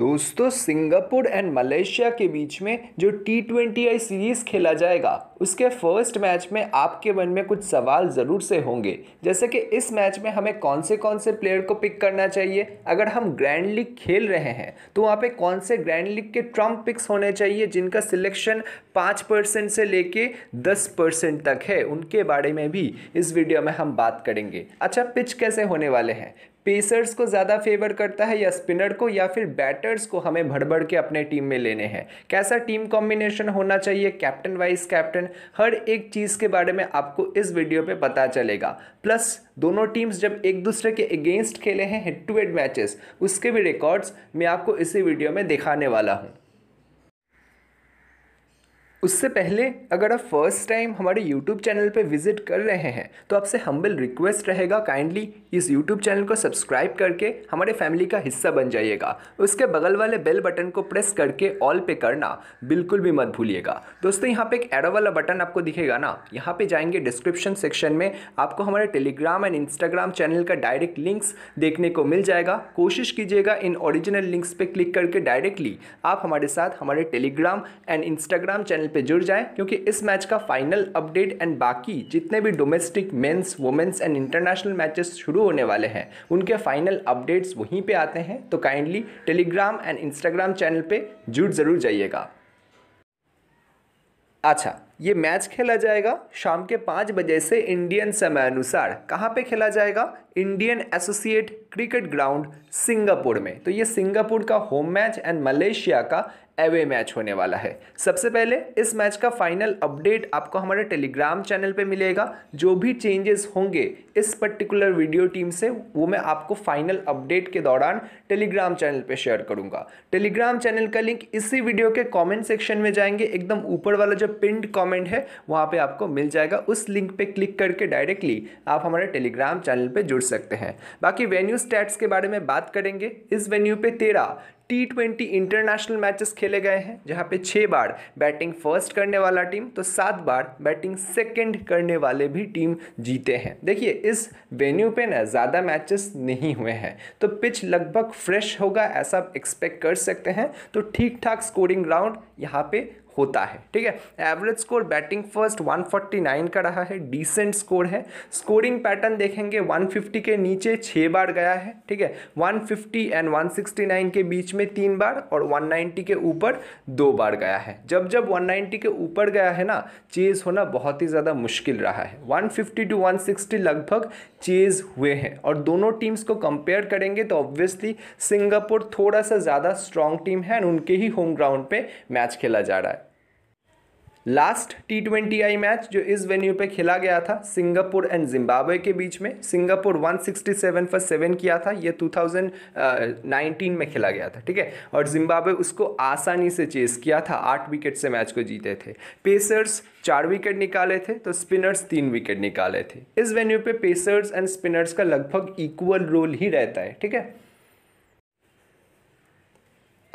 दोस्तों Singapore and Malaysia के बीच में जो टी ट्वेंटी आई सीरीज़ खेला जाएगा उसके फर्स्ट मैच में आपके मन में कुछ सवाल ज़रूर से होंगे जैसे कि इस मैच में हमें कौन से कौन से प्लेयर को पिक करना चाहिए अगर हम ग्रैंड लीग खेल रहे हैं तो वहाँ पे कौन से ग्रैंड लीग के ट्रम्प पिक्स होने चाहिए जिनका सिलेक्शन पाँच परसेंट से लेके दस परसेंट तक है उनके बारे में भी इस वीडियो में हम बात करेंगे अच्छा पिच कैसे होने वाले हैं पेसर्स को ज़्यादा फेवर करता है या स्पिनर को या फिर बैटर्स को हमें भड़बड़ के अपने टीम में लेने हैं कैसा टीम कॉम्बिनेशन होना चाहिए कैप्टन वाइस कैप्टन हर एक चीज़ के बारे में आपको इस वीडियो पे पता चलेगा प्लस दोनों टीम्स जब एक दूसरे के अगेंस्ट खेले हैं हेड टू हेड मैचेस उसके भी रिकॉर्ड्स मैं आपको इसी वीडियो में दिखाने वाला हूँ उससे पहले अगर आप फर्स्ट टाइम हमारे यूट्यूब चैनल पर विजिट कर रहे हैं तो आपसे हम्बल रिक्वेस्ट रहेगा काइंडली इस यूट्यूब चैनल को सब्सक्राइब करके हमारे फैमिली का हिस्सा बन जाइएगा उसके बगल वाले बेल बटन को प्रेस करके ऑल पे करना बिल्कुल भी मत भूलिएगा दोस्तों यहाँ पे एक एरो वाला बटन आपको दिखेगा ना यहाँ पे जाएंगे डिस्क्रिप्शन सेक्शन में आपको हमारे टेलीग्राम एंड इंस्टाग्राम चैनल का डायरेक्ट लिंक्स देखने को मिल जाएगा कोशिश कीजिएगा इन ओरिजिनल लिंक्स पर क्लिक करके डायरेक्टली आप हमारे साथ हमारे टेलीग्राम एंड इंस्टाग्राम चैनल पे जुड़ जाएं क्योंकि इस मैच का फाइनल अपडेट एंड बाकी जितने भी domestic men's women's and international matches शुरू होने वाले हैं उनके फाइनल अपडेट्स वहीं पे आते हैं तो kindly Telegram and Instagram channel पे जुड़ ज़रूर जाइएगा अच्छा ये मैच खेला जाएगा शाम के पाँच बजे से इंडियन समय अनुसार कहाँ पे खेला जाएगा Indian associate cricket ground Singapore में तो ये सिंगापुर का होम मैच एंड मलेशिया का एवे मैच होने वाला है सबसे पहले इस मैच का फाइनल अपडेट आपको हमारे टेलीग्राम चैनल पे मिलेगा जो भी चेंजेस होंगे इस पर्टिकुलर वीडियो टीम से वो मैं आपको फाइनल अपडेट के दौरान टेलीग्राम चैनल पे शेयर करूंगा टेलीग्राम चैनल का लिंक इसी वीडियो के कमेंट सेक्शन में जाएंगे एकदम ऊपर वाला जो पिंड कॉमेंट कमेंट है वहाँ पे आपको मिल जाएगा उस लिंक पे क्लिक करके डायरेक्टली आप हमारे टेलीग्राम चैनल पे जुड़ सकते हैं बाकी वेन्यू स्टैट्स के बारे में बात करेंगे इस वेन्यू पे तेरह टी ट्वेंटी इंटरनेशनल मैचेस खेले गए हैं जहाँ पे छः बार बैटिंग फर्स्ट करने वाला टीम तो सात बार बैटिंग सेकंड करने वाले भी टीम जीते हैं देखिए इस वेन्यू पे ना ज़्यादा मैचेस नहीं हुए हैं तो पिच लगभग फ्रेश होगा ऐसा आप एक्सपेक्ट कर सकते हैं तो ठीक ठाक स्कोरिंग ग्राउंड यहाँ पे होता है ठीक है एवरेज स्कोर बैटिंग फर्स्ट 149 का रहा है डिसेंट स्कोर है स्कोरिंग पैटर्न देखेंगे 150 के नीचे छः बार गया है ठीक है 150 एंड 169 के बीच में तीन बार और 190 के ऊपर दो बार गया है जब जब 190 के ऊपर गया है ना चेज़ होना बहुत ही ज़्यादा मुश्किल रहा है 150 टू 160 लगभग चेज़ हुए हैं और दोनों टीम्स को कंपेयर करेंगे तो ऑब्वियसली सिंगापुर थोड़ा सा ज़्यादा स्ट्रॉन्ग टीम है एंड उनके ही होम ग्राउंड पर मैच खेला जा रहा है last T twenty I match जो इस वेन्यू पे खेला गया था सिंगापुर एंड जिम्बाब्वे के बीच में सिंगापुर 167 फॉर सेवन किया था ये 2019 में खेला गया था ठीक है और जिम्बाब्वे उसको आसानी से चेस किया था आठ विकेट से मैच को जीते थे पेसर्स चार विकेट निकाले थे तो स्पिनर्स तीन विकेट निकाले थे इस वेन्यू पे पेसर्स एंड स्पिनर्स का लगभग इक्वल रोल ही रहता है ठीक है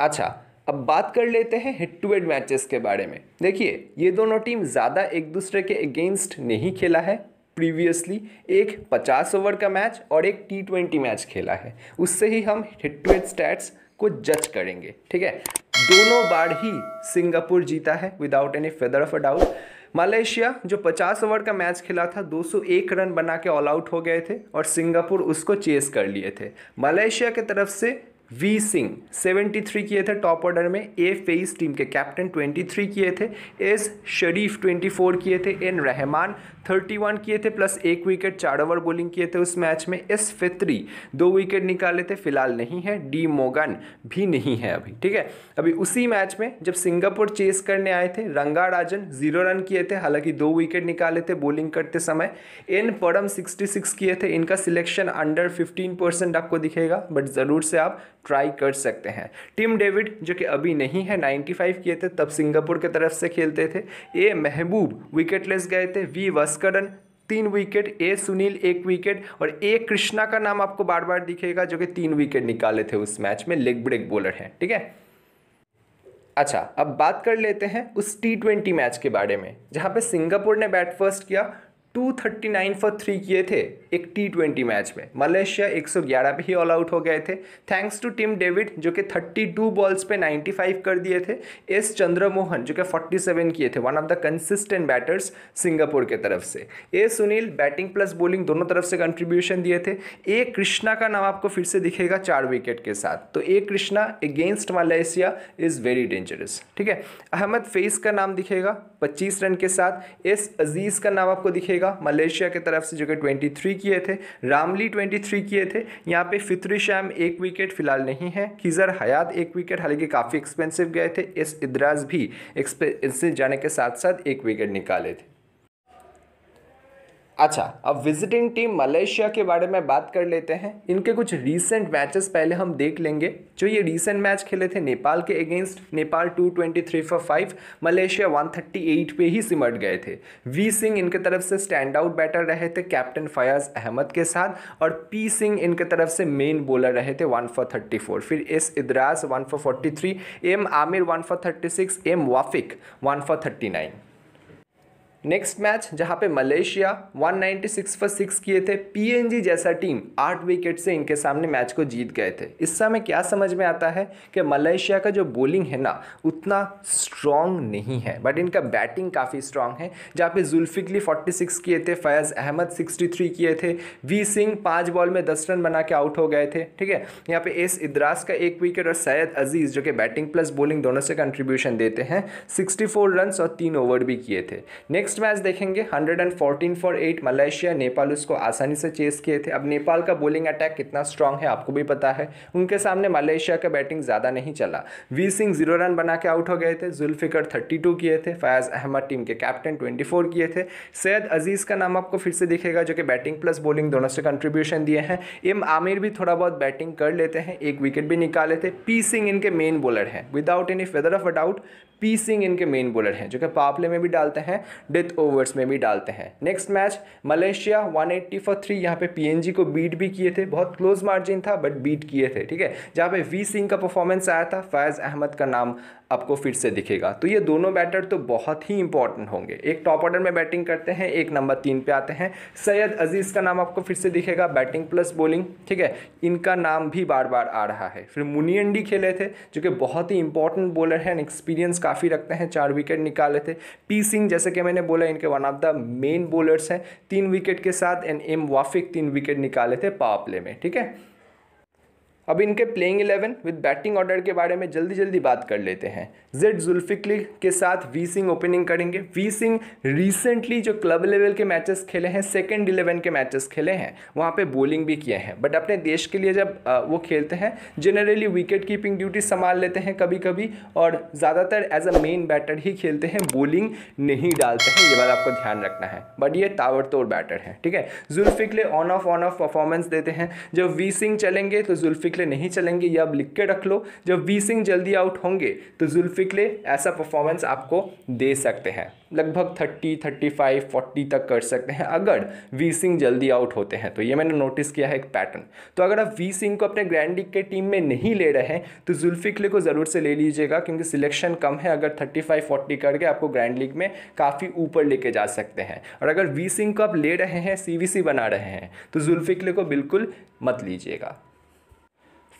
अच्छा अब बात कर लेते हैं हेड टू हेड मैचेस के बारे में देखिए ये दोनों टीम ज़्यादा एक दूसरे के अगेंस्ट नहीं खेला है प्रीवियसली एक 50 ओवर का मैच और एक टी ट्वेंटी मैच खेला है उससे ही हम हेड टू हेड स्टैट्स को जज करेंगे ठीक है दोनों बार ही सिंगापुर जीता है without any feather of a doubt Malaysia जो 50 ओवर का मैच खेला था 201 रन बना के ऑल आउट हो गए थे और सिंगापुर उसको चेस कर लिए थे मलेशिया की तरफ से वी सिंह 73 किए थे टॉप ऑर्डर में ए फेस टीम के कैप्टन 23 किए थे एस शरीफ 24 किए थे एन रहमान 31 किए थे प्लस एक विकेट चार ओवर बॉलिंग किए थे उस मैच में एस फित्री दो विकेट निकाले थे फिलहाल नहीं है डी मोगन भी नहीं है अभी ठीक है अभी उसी मैच में जब सिंगापुर चेस करने आए थे रंगा राजन जीरो रन किए थे हालांकि दो विकेट निकाले थे बॉलिंग करते समय एन परम सिक्स किए थे इनका सिलेक्शन अंडर फिफ्टीन परसेंट आपको दिखेगा बट ज़रूर से आप ट्राई कर सकते हैं टिम डेविड जो कि अभी नहीं है 95 किए थे तब सिंगापुर के तरफ से खेलते थे ए महबूब विकेटलेस गए थे वी वस्करन तीन विकेट ए सुनील एक विकेट और ए कृष्णा का नाम आपको बार बार दिखेगा जो कि तीन विकेट निकाले थे उस मैच में लेग ब्रेक बॉलर हैं ठीक है ठीके? अच्छा अब बात कर लेते हैं उस टी ट्वेंटी मैच के बारे में जहाँ पे सिंगापुर ने बैट फर्स्ट किया 239 फॉर थ्री किए थे एक टी ट्वेंटी मैच में मलेशिया 111 पे ही ऑल आउट हो गए थे थैंक्स टू टीम डेविड जो कि 32 बॉल्स पे 95 कर दिए थे एस चंद्रमोहन जो कि 47 किए थे one of the consistent batters Singapore के तरफ से A Sunil batting plus bowling दोनों तरफ से कंट्रीब्यूशन दिए थे ए कृष्णा का नाम आपको फिर से दिखेगा चार विकेट के साथ तो A Krishna against Malaysia is very dangerous ठीक है अहमद फेस का नाम दिखेगा पच्चीस रन के साथ एस अजीज़ का नाम आपको दिखेगा रहेगा मलेशिया की तरफ से जो कि ट्वेंटी थ्री किए थे रामली ट्वेंटी थ्री किए थे यहाँ पे फितरी शैम एक विकेट फिलहाल नहीं है खिजर हयात एक विकेट हालांकि काफ़ी एक्सपेंसिव गए थे इस इदराज भी एक्सपेंसिव जाने के साथ साथ एक विकेट निकाले थे अच्छा अब विजिटिंग टीम मलेशिया के बारे में बात कर लेते हैं इनके कुछ रीसेंट मैचेस पहले हम देख लेंगे जो ये रीसेंट मैच खेले थे नेपाल के against Nepal 223 for five Malaysia 138 पे ही सिमट गए थे वी सिंह इनके तरफ से स्टैंड आउट बैटर रहे थे कैप्टन फयाज अहमद के साथ और पी सिंह इनके तरफ से मेन बॉलर रहे थे वन फॉर थर्टी फोर फिर S Idraj one for forty three M Aamir one for thirty six M Wafiq one for thirty nine next match जहां पे मलेशिया 196 पर सिक्स किए थे पीएनजी जैसा टीम आठ विकेट से इनके सामने मैच को जीत गए थे इस समय क्या समझ में आता है कि मलेशिया का जो बॉलिंग है ना उतना स्ट्रांग नहीं है बट इनका बैटिंग काफ़ी स्ट्रांग है जहाँ पे जुल्फिकली 46 किए थे फैज़ अहमद 63 किए थे वी सिंह पाँच बॉल में दस रन बना के आउट हो गए थे ठीक है यहाँ पर एस इद्रास का एक विकेट और सैयद अजीज़ जो कि बैटिंग प्लस बॉलिंग दोनों से कंट्रीब्यूशन देते हैं सिक्सटी रन और तीन ओवर भी किए थे नेक्स्ट नेक्स्ट मैच देखेंगे 114 फॉर 8 मलेशिया नेपाल उसको आसानी से चेस किए थे अब नेपाल का बोलिंग अटैक कितना स्ट्रांग है आपको भी पता है उनके सामने मलेशिया का बैटिंग ज़्यादा नहीं चला वी सिंह जीरो रन बना के आउट हो गए थे जुल्फिकर 32 किए थे फयाज अहमद टीम के कैप्टन 24 किए थे सैयद अजीज़ का नाम आपको फिर से दिखेगा जो कि बैटिंग प्लस बॉलिंग दोनों से कंट्रीब्यूशन दिए हैं एम आमिर भी थोड़ा बहुत बैटिंग कर लेते हैं एक विकेट भी निकाले थे पी सिंह इनके मेन बॉलर हैं without any feather of a doubt P Singh इनके मेन बोलर हैं जो कि पापले में भी डालते हैं डेथ ओवर्स में भी डालते हैं next match Malaysia 180 for three यहाँ पे पीएनजी को बीट भी किए थे बहुत क्लोज मार्जिन था बट बीट किए थे ठीक है जहाँ पे वी सिंह का परफॉर्मेंस आया था फैज़ अहमद का नाम आपको फिर से दिखेगा तो ये दोनों बैटर तो बहुत ही इंपॉर्टेंट होंगे एक टॉप ऑर्डर में बैटिंग करते हैं एक नंबर तीन पे आते हैं सैयद अजीज़ का नाम आपको फिर से दिखेगा बैटिंग प्लस बॉलिंग ठीक है इनका नाम भी बार बार आ रहा है फिर मुनियंडी खेले थे जो कि बहुत ही इंपॉर्टेंट बॉलर है एक्सपीरियंस काफ़ी रखते हैं चार विकेट निकाले थे पी सिंह जैसे कि मैंने बोला इनके one of the main bowlers हैं तीन विकेट के साथ एंड एम वाफिक तीन विकेट निकाले थे पावर प्ले में ठीक है अब इनके playing eleven with batting order के बारे में जल्दी जल्दी बात कर लेते हैं जेड जुल्फिकली के साथ वी सिंह ओपनिंग करेंगे वी सिंह रिसेंटली जो क्लब लेवल के मैचेस खेले हैं सेकेंड इलेवन के मैचेस खेले हैं वहाँ पे बॉलिंग भी किए हैं बट अपने देश के लिए जब वो खेलते हैं जनरली विकेट कीपिंग ड्यूटी संभाल लेते हैं कभी कभी और ज़्यादातर एज अ मेन बैटर ही खेलते हैं बॉलिंग नहीं डालते हैं ये बात आपको ध्यान रखना है बट ये तावर तोड़ बैटर है ठीक है Zulfiqar on off on off performance देते हैं जब वी सिंह चलेंगे तो जुल्फिक जुल्फिकले नहीं चलेंगे ये अब लिख के रख लो जब वी सिंह जल्दी आउट होंगे तो जुल्फिकले ऐसा परफॉर्मेंस आपको दे सकते हैं लगभग थर्टी फाइव फोर्टी तक कर सकते हैं अगर वी सिंह जल्दी आउट होते हैं तो ये मैंने नोटिस किया है एक पैटर्न तो अगर आप वी सिंह को अपने ग्रैंड लीग के टीम में नहीं ले रहे हैं तो जुल्फिकले को ज़रूर से ले लीजिएगा क्योंकि सिलेक्शन कम है अगर थर्टी फाइव फोर्टी करके आपको ग्रैंड लीग में काफ़ी ऊपर लेके जा सकते हैं और अगर वी सिंह को आप ले रहे हैं सी बना रहे हैं तो जुल्फिकले को बिल्कुल मत लीजिएगा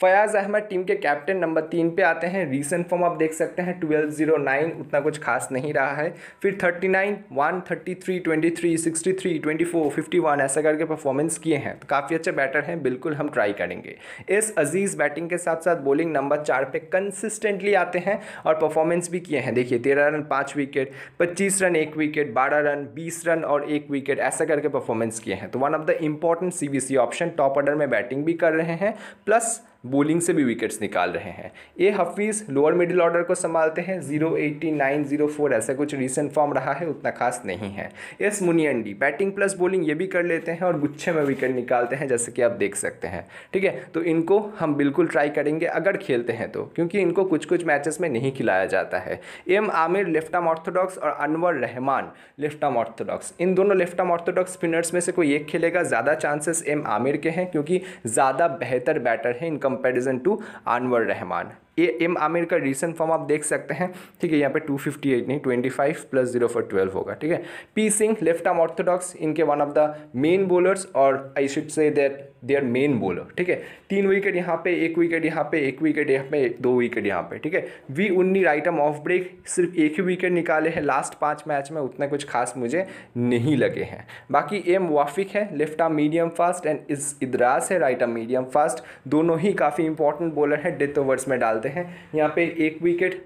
फयाज़ अहमद टीम के कैप्टन नंबर तीन पे आते हैं रीसेंट फॉर्म आप देख सकते हैं ट्वेल्व जीरो नाइन उतना कुछ खास नहीं रहा है फिर thirty nine one thirty three twenty three sixty three twenty four fifty one ऐसा करके परफॉर्मेंस किए हैं तो काफ़ी अच्छे बैटर हैं बिल्कुल हम ट्राई करेंगे एस अजीज़ बैटिंग के साथ साथ बॉलिंग नंबर चार पर कंसिस्टेंटली आते हैं और परफॉर्मेंस भी किए हैं देखिए तेरह रन पाँच विकेट पच्चीस रन एक विकेट बारह रन बीस रन और एक विकेट ऐसा करके परफॉर्मेंस किए हैं तो वन ऑफ द इम्पॉर्टेंट सी ऑप्शन टॉप ऑर्डर में बैटिंग भी कर रहे हैं प्लस बोलिंग से भी विकेट्स निकाल रहे हैं A Hafeez lower middle order को संभालते हैं zero eighty nine zero four ऐसा कुछ रिसेंट फॉर्म रहा है उतना खास नहीं है S Muniandy batting plus bowling ये भी कर लेते हैं और गुच्छे में विकेट निकालते हैं जैसे कि आप देख सकते हैं ठीक है तो इनको हम बिल्कुल ट्राई करेंगे अगर खेलते हैं तो क्योंकि इनको कुछ कुछ मैचेस में नहीं खिलाया जाता है M Aamir left arm orthodox और Anwar Rahman left arm orthodox इन दोनों लेफ्ट ऑर्थोडॉक्स स्पिनर्स में से कोई एक खेलेगा ज़्यादा चांसेस एम आमिर के हैं क्योंकि ज़्यादा बेहतर बैटर है इनका comparison to Anwar Rahman A M Aamir का रिसेंट फॉर्म आप देख सकते हैं ठीक है यहाँ पे 258 नहीं 25 प्लस जीरो फॉर ट्वेल्व होगा ठीक है P Singh left arm orthodox इनके one of the main bowlers और I should say that their main bowler ठीक है तीन विकेट यहाँ पे एक विकेट यहाँ पे एक विकेट यहाँ पे दो विकेट यहाँ पे ठीक है वी उन्नी राइट आर्म ऑफ ब्रेक सिर्फ एक ही विकेट निकाले हैं लास्ट पाँच मैच में उतना कुछ खास मुझे नहीं लगे हैं बाकी एम वाफिक है left arm medium fast and इस इदराज है राइट आर्म मीडियम फास्ट दोनों ही काफ़ी इंपॉर्टेंट बॉलर हैं डेथ ओवर्स में डालते जाते हैं यहाँ पे एक विकेट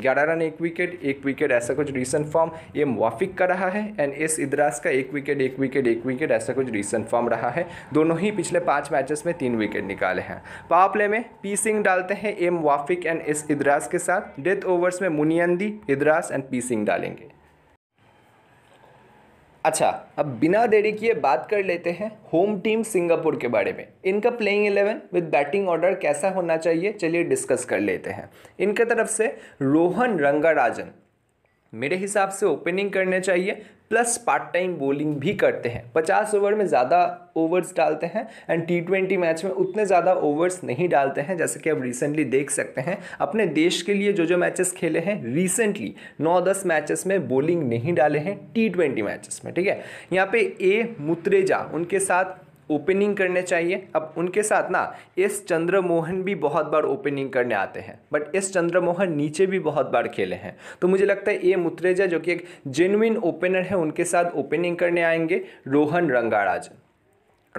ग्यारह रन एक विकेट एक विकेट ऐसा कुछ रिसेंट फॉर्म ये मुआफिक का रहा है एंड एस इद्रास का एक विकेट एक विकेट एक विकेट ऐसा कुछ रिसेंट फॉर्म रहा है दोनों ही पिछले पाँच मैचेस में तीन विकेट निकाले हैं पावर प्ले में पी सिंह डालते हैं एम वाफिक एंड एस इद्रास के साथ डेथ ओवर्स में मुनियंदी इद्रास एंड पी सिंह डालेंगे अच्छा अब बिना देरी किए बात कर लेते हैं होम टीम सिंगापुर के बारे में इनका playing eleven with batting order कैसा होना चाहिए चलिए डिस्कस कर लेते हैं इनके तरफ से रोहन रंगाराजन मेरे हिसाब से ओपनिंग करने चाहिए प्लस पार्ट टाइम बॉलिंग भी करते हैं पचास ओवर में ज़्यादा ओवर्स डालते हैं एंड टी ट्वेंटी मैच में उतने ज़्यादा ओवर्स नहीं डालते हैं जैसे कि आप रिसेंटली देख सकते हैं अपने देश के लिए जो जो मैचेस खेले हैं रिसेंटली नौ दस मैचेस में बॉलिंग नहीं डाले हैं टी ट्वेंटी मैचेस में ठीक है यहाँ पे ए मुत्रेजा उनके साथ ओपनिंग करने चाहिए अब उनके साथ ना एस चंद्रमोहन भी बहुत बार ओपनिंग करने आते हैं बट एस चंद्रमोहन नीचे भी बहुत बार खेले हैं तो मुझे लगता है ए मुत्रेजा जो कि एक जेनुइन ओपनर है उनके साथ ओपनिंग करने आएंगे रोहन रंगाराजन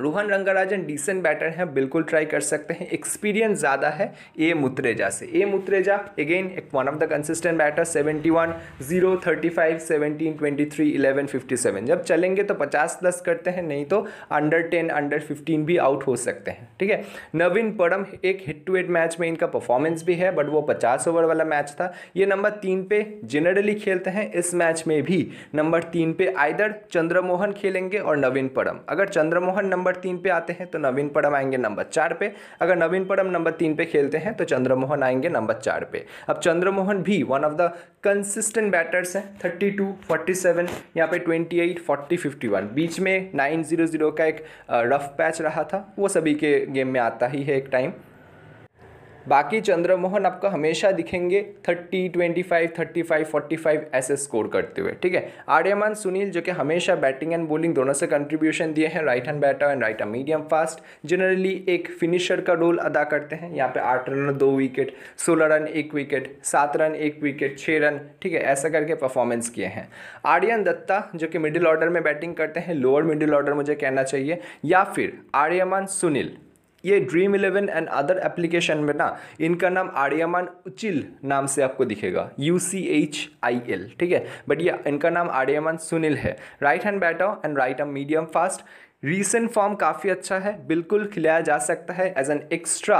रोहन रंगाराजन डिसेंट बैटर हैं बिल्कुल ट्राई कर सकते हैं एक्सपीरियंस ज़्यादा है ए मुत्रेजा से ए मुत्रेजा अगेन एक one of the consistent batter 71 0 35 17 23 11 57 जब चलेंगे तो 50 प्लस करते हैं नहीं तो अंडर 10 अंडर 15 भी आउट हो सकते हैं ठीक है नवीन पड़म एक हिट टू हिट मैच में इनका परफॉर्मेंस भी है बट वो पचास ओवर वाला मैच था ये नंबर तीन पे जनरली खेलते हैं इस मैच में भी नंबर तीन पे आइदर चंद्रमोहन खेलेंगे और नवीन पड़म अगर चंद्रमोहन नंबर नंबर तीन पे आते हैं तो नवीन पड़म आएंगे नंबर चार पे अगर नवीन पड़म नंबर तीन पे खेलते हैं तो चंद्रमोहन आएंगे नंबर चार पे अब चंद्रमोहन भी one of the consistent batters हैं थर्टी टू फोर्टी सेवन यहाँ पे twenty eight forty fifty one बीच में नाइन जीरो जीरो का एक रफ पैच रहा था वो सभी के गेम में आता ही है एक टाइम बाकी चंद्रमोहन आपका हमेशा दिखेंगे thirty twenty five thirty five forty five ऐसे स्कोर करते हुए ठीक है आर्यमान सुनील जो कि हमेशा बैटिंग एंड बॉलिंग दोनों से कंट्रीब्यूशन दिए हैं right hand batter and right hand medium fast generally एक फिनिशर का रोल अदा करते हैं यहाँ पे आठ रन दो विकेट सोलह रन एक विकेट सात रन एक विकेट छः रन ठीक है ऐसा करके परफॉर्मेंस किए हैं आर्यन दत्ता जो कि मिडिल ऑर्डर में बैटिंग करते हैं लोअर मिडिल ऑर्डर मुझे कहना चाहिए या फिर आर्यमान सुनील ये Dream Eleven and other application में ना इनका नाम आर्यमान उचिल नाम से आपको दिखेगा U C H I L ठीक है बट ये इनका नाम आर्यमान सुनील है right hand batter and right arm medium fast recent form काफ़ी अच्छा है बिल्कुल खिलाया जा सकता है एज एन एक्स्ट्रा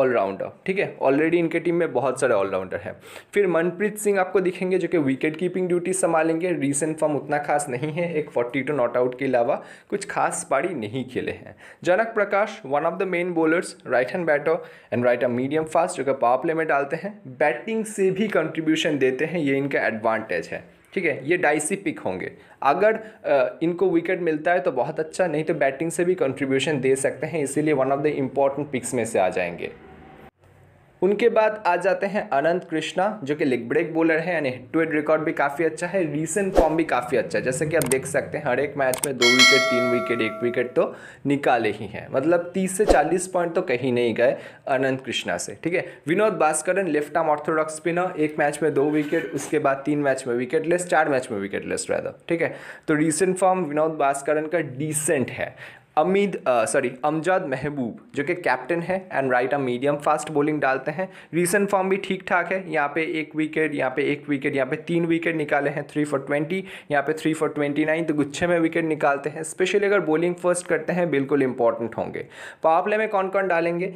ऑलराउंडर ठीक है ऑलरेडी इनके टीम में बहुत सारे ऑलराउंडर हैं फिर मनप्रीत सिंह आपको दिखेंगे जो कि विकेट कीपिंग ड्यूटी संभालेंगे रीसेंट फॉर्म उतना खास नहीं है एक फोर्टी टू नॉट आउट के अलावा कुछ खास पारी नहीं खेले हैं Janak Prakash one of the main bowlers right hand batter and right hand medium fast जो कि पावर प्ले में डालते हैं बैटिंग से भी कंट्रीब्यूशन देते हैं ये इनका एडवांटेज है ठीक है ये डाइसी पिक होंगे अगर इनको विकेट मिलता है तो बहुत अच्छा नहीं तो बैटिंग से भी कंट्रीब्यूशन दे सकते हैं इसीलिए one of the important picks में से आ जाएंगे उनके बाद आ जाते हैं अनंत कृष्णा जो कि लेग ब्रेक बॉलर है यानी हेड टू हेड रिकॉर्ड भी काफ़ी अच्छा है रीसेंट फॉर्म भी काफ़ी अच्छा है जैसे कि आप देख सकते हैं हर एक मैच में दो विकेट तीन विकेट एक विकेट तो निकाले ही हैं मतलब तीस से चालीस पॉइंट तो कहीं नहीं गए अनंत कृष्णा से ठीक है Vinod Bhaskaran left arm orthodox spinner एक मैच में दो विकेट उसके बाद तीन मैच में विकेटलेस चार मैच में विकेटलेस रहता ठीक है तो रिसेंट फॉर्म विनोद भास्करन का डिसेंट है अमीद सॉरी अमजाद महबूब जो कि कैप्टन है and right arm medium fast bowling डालते हैं रीसेंट फॉर्म भी ठीक ठाक है यहाँ पे एक विकेट यहाँ पे एक विकेट यहाँ पे तीन विकेट निकाले हैं थ्री फॉर ट्वेंटी यहाँ पे थ्री फॉर ट्वेंटी नाइन तो गुच्छे में विकेट निकालते हैं स्पेशली अगर बॉलिंग फर्स्ट करते हैं बिल्कुल इंपॉर्टेंट होंगे पावर में कौन कौन डालेंगे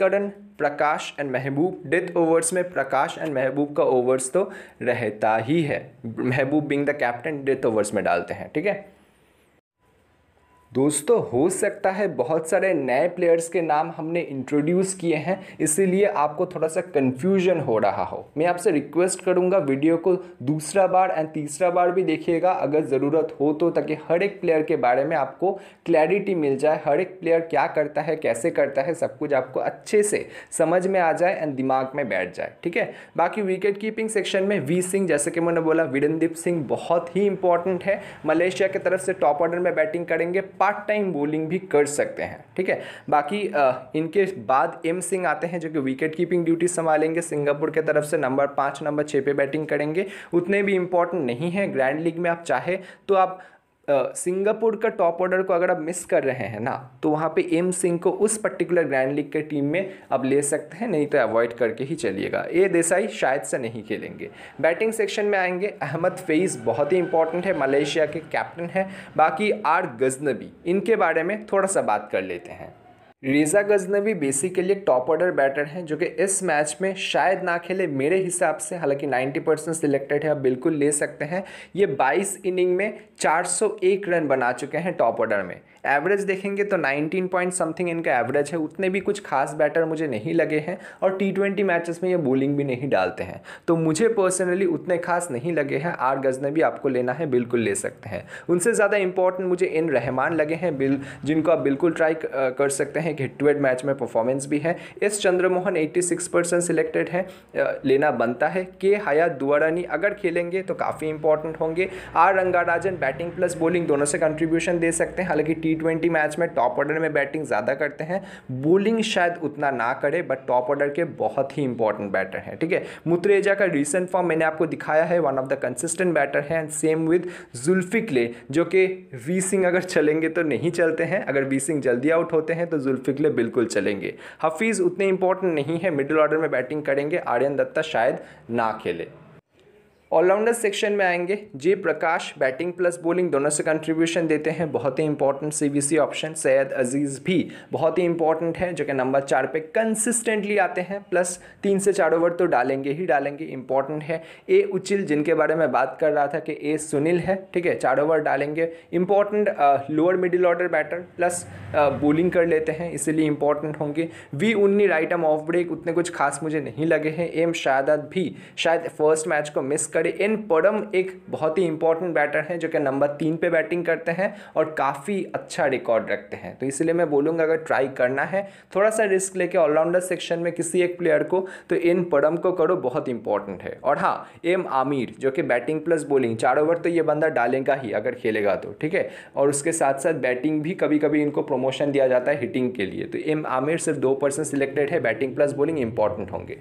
कडन Prakash and Mehboob death overs में प्रकाश एंड महबूब का ओवर्स तो रहता ही है Mehboob being the captain death overs में डालते हैं ठीक है दोस्तों हो सकता है बहुत सारे नए प्लेयर्स के नाम हमने इंट्रोड्यूस किए हैं इसीलिए आपको थोड़ा सा कन्फ्यूजन हो रहा हो मैं आपसे रिक्वेस्ट करूंगा वीडियो को दूसरा बार एंड तीसरा बार भी देखिएगा अगर ज़रूरत हो तो ताकि हर एक प्लेयर के बारे में आपको क्लैरिटी मिल जाए हर एक प्लेयर क्या करता है कैसे करता है सब कुछ आपको अच्छे से समझ में आ जाए एंड दिमाग में बैठ जाए ठीक है बाकी विकेट कीपिंग सेक्शन में वी सिंह जैसे कि मैंने बोला विरनदीप सिंह बहुत ही इंपॉर्टेंट है मलेशिया की तरफ से टॉप ऑर्डर में बैटिंग करेंगे पार्ट टाइम बोलिंग भी कर सकते हैं ठीक है बाकी इनके बाद एम सिंह आते हैं जो कि विकेट कीपिंग ड्यूटी संभालेंगे सिंगापुर के तरफ से नंबर पाँच नंबर छः पे बैटिंग करेंगे उतने भी इंपॉर्टेंट नहीं है ग्रैंड लीग में आप चाहे तो आप सिंगापुर का टॉप ऑर्डर को अगर आप मिस कर रहे हैं ना तो वहाँ पे एम सिंह को उस पर्टिकुलर ग्रैंड लीग के टीम में आप ले सकते हैं नहीं तो अवॉइड करके ही चलिएगा ए देसाई शायद से नहीं खेलेंगे बैटिंग सेक्शन में आएंगे अहमद फेज बहुत ही इंपॉर्टेंट है मलेशिया के कैप्टन है बाकी आर गजनबी इनके बारे में थोड़ा सा बात कर लेते हैं रेजा गजनवी बेसिकली एक टॉप ऑर्डर बैटर हैं जो कि इस मैच में शायद ना खेले मेरे हिसाब से हालांकि 90 परसेंट सिलेक्टेड है आप बिल्कुल ले सकते हैं ये 22 इनिंग में 401 रन बना चुके हैं टॉप ऑर्डर में एवरेज देखेंगे तो 19 पॉइंट समथिंग इनका एवरेज है उतने भी कुछ खास बैटर मुझे नहीं लगे हैं और टी ट्वेंटी मैचेस में ये बोलिंग भी नहीं डालते हैं तो मुझे पर्सनली उतने खास नहीं लगे हैं आर गजनबी आपको लेना है बिल्कुल ले सकते हैं उनसे ज़्यादा इंपॉर्टेंट मुझे इन रहमान लगे हैं जिनको आप बिल्कुल ट्राई कर सकते हैं हैं कि हिट टू हेड मैच में परफॉर्मेंस भी है एस चंद्रमोहन 86 परसेंट सिलेक्टेड है लेना बनता है के हयात दुआरानी अगर खेलेंगे तो काफ़ी इंपॉर्टेंट होंगे R Rangarajan batting plus bowling दोनों से कंट्रीब्यूशन दे सकते हैं हालांकि टी ट्वेंटी मैच में टॉप ऑर्डर में बैटिंग ज़्यादा करते हैं बॉलिंग शायद उतना ना करे बट टॉप ऑर्डर के बहुत ही इंपॉर्टेंट बैटर हैं ठीक है मुतरेजा का रिसेंट फॉर्म मैंने आपको दिखाया है one of the consistent batter है एंड सेम विद जुल्फिकले जो कि वी सिंह अगर चलेंगे तो नहीं चलते हैं अगर वी सिंह जल्दी आउट होते हैं तो जुल्फ जुल्फिकले बिल्कुल चलेंगे हफीज़ उतने इंपॉर्टेंट नहीं है मिडिल ऑर्डर में बैटिंग करेंगे आर्यन दत्ता शायद ना खेले ऑलराउंडर सेक्शन में आएंगे J Prakash batting plus bowling दोनों से कंट्रीब्यूशन देते हैं बहुत ही important CBC option Syed Aziz भी बहुत ही इंपॉर्टेंट है जो कि नंबर चार पे कंसिस्टेंटली आते हैं प्लस तीन से चार ओवर तो डालेंगे ही डालेंगे इंपॉर्टेंट है ए उचिल जिनके बारे में बात कर रहा था कि ए सुनील है ठीक है चार ओवर डालेंगे important lower middle order batter plus bowling कर लेते हैं इसीलिए इंपॉर्टेंट होंगे वी उन्नी राइट एम ऑफ ब्रेक उतने कुछ खास मुझे नहीं लगे हैं एम शायद भी शायद फर्स्ट मैच को मिस कर करें एन पडम एक बहुत ही इंपॉर्टेंट बैटर हैं जो कि नंबर तीन पे बैटिंग करते हैं और काफ़ी अच्छा रिकॉर्ड रखते हैं तो इसलिए मैं बोलूँगा अगर ट्राई करना है थोड़ा सा रिस्क लेके ऑलराउंडर सेक्शन में किसी एक प्लेयर को तो एन पडम को करो बहुत इंपॉर्टेंट है और हाँ एम आमिर जो कि बैटिंग प्लस बॉलिंग चार ओवर तो ये बंदा डालेगा ही अगर खेलेगा तो ठीक है और उसके साथ साथ बैटिंग भी कभी कभी इनको प्रमोशन दिया जाता है हिटिंग के लिए तो एम आमिर सिर्फ दो पर्सन सिलेक्टेड है बैटिंग प्लस बॉलिंग इंपॉर्टेंट होंगे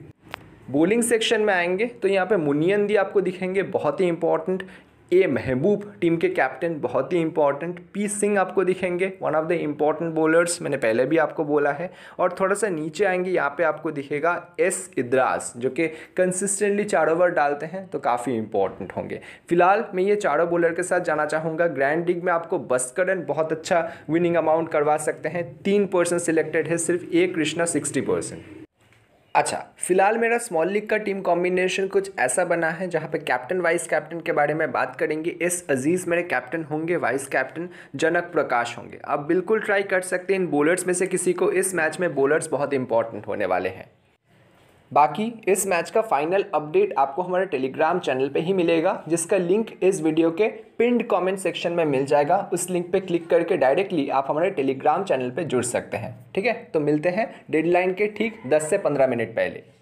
बोलिंग सेक्शन में आएंगे तो यहाँ पे मुनियन दी आपको दिखेंगे बहुत ही इंपॉर्टेंट ए महबूब टीम के कैप्टन बहुत ही इंपॉर्टेंट पी सिंह आपको दिखेंगे one of the important bowlers मैंने पहले भी आपको बोला है और थोड़ा सा नीचे आएंगे यहाँ पे आपको दिखेगा एस इद्रास जो कि कंसिस्टेंटली चार ओवर डालते हैं तो काफ़ी इंपॉर्टेंट होंगे फिलहाल मैं ये चारों बॉलर के साथ जाना चाहूँगा ग्रैंड लीग में आपको बस्करन बहुत अच्छा विनिंग अमाउंट करवा सकते हैं तीन पर्सन सिलेक्टेड है सिर्फ ए कृष्णा सिक्सटी परसेंट अच्छा फिलहाल मेरा स्मॉल लीग का टीम कॉम्बिनेशन कुछ ऐसा बना है जहाँ पे कैप्टन वाइस कैप्टन के बारे में बात करेंगे एस अजीज़ मेरे कैप्टन होंगे वाइस कैप्टन जनक प्रकाश होंगे आप बिल्कुल ट्राई कर सकते हैं इन बोलर्स में से किसी को इस मैच में बोलर्स बहुत इंपॉर्टेंट होने वाले हैं बाकी इस मैच का फाइनल अपडेट आपको हमारे टेलीग्राम चैनल पे ही मिलेगा जिसका लिंक इस वीडियो के पिंड कमेंट सेक्शन में मिल जाएगा उस लिंक पे क्लिक करके डायरेक्टली आप हमारे टेलीग्राम चैनल पे जुड़ सकते हैं ठीक है तो मिलते हैं डेडलाइन के ठीक 10 से 15 मिनट पहले